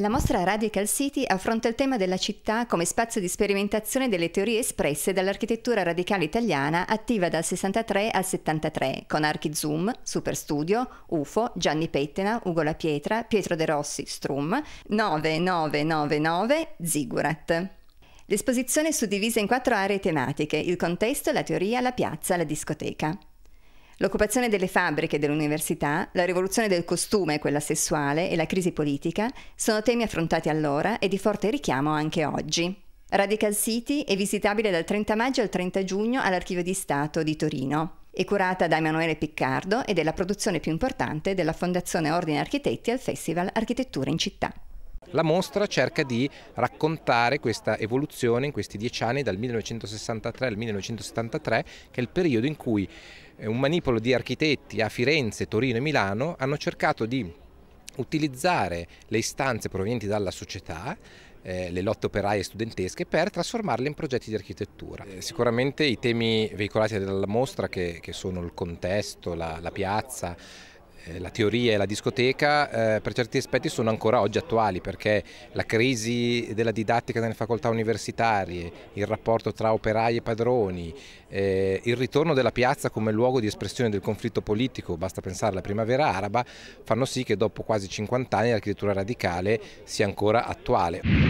La mostra Radical City affronta il tema della città come spazio di sperimentazione delle teorie espresse dall'architettura radicale italiana attiva dal 63 al 73, con archi Zoom, Superstudio, UFO, Gianni Pettena, Ugo La Pietra, Pietro De Rossi, Strum, 9999, Zigurat. L'esposizione è suddivisa in quattro aree tematiche, il contesto, la teoria, la piazza, la discoteca. L'occupazione delle fabbriche e dell'università, la rivoluzione del costume, quella sessuale e la crisi politica sono temi affrontati allora e di forte richiamo anche oggi. Radical City è visitabile dal 30 maggio al 30 giugno all'Archivio di Stato di Torino. È curata da Emanuele Piccardo ed è la produzione più importante della Fondazione Ordine Architetti al Festival Architettura in Città. La mostra cerca di raccontare questa evoluzione in questi dieci anni, dal 1963 al 1973, che è il periodo in cui eh, un manipolo di architetti a Firenze, Torino e Milano hanno cercato di utilizzare le istanze provenienti dalla società eh, le lotte operaie e studentesche per trasformarle in progetti di architettura. Eh, sicuramente i temi veicolati dalla mostra che, che sono il contesto, la, la piazza, eh, la teoria e la discoteca eh, per certi aspetti sono ancora oggi attuali perché la crisi della didattica nelle facoltà universitarie, il rapporto tra operai e padroni, eh, il ritorno della piazza come luogo di espressione del conflitto politico, basta pensare alla primavera araba, fanno sì che dopo quasi 50 anni l'architettura radicale sia ancora attuale.